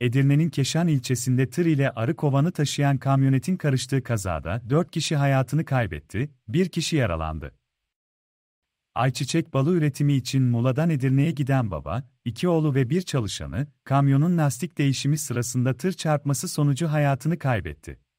Edirne'nin Keşan ilçesinde tır ile arı kovanı taşıyan kamyonetin karıştığı kazada 4 kişi hayatını kaybetti, 1 kişi yaralandı. Ayçiçek balı üretimi için Mula'dan Edirne'ye giden baba, iki oğlu ve bir çalışanı, kamyonun lastik değişimi sırasında tır çarpması sonucu hayatını kaybetti.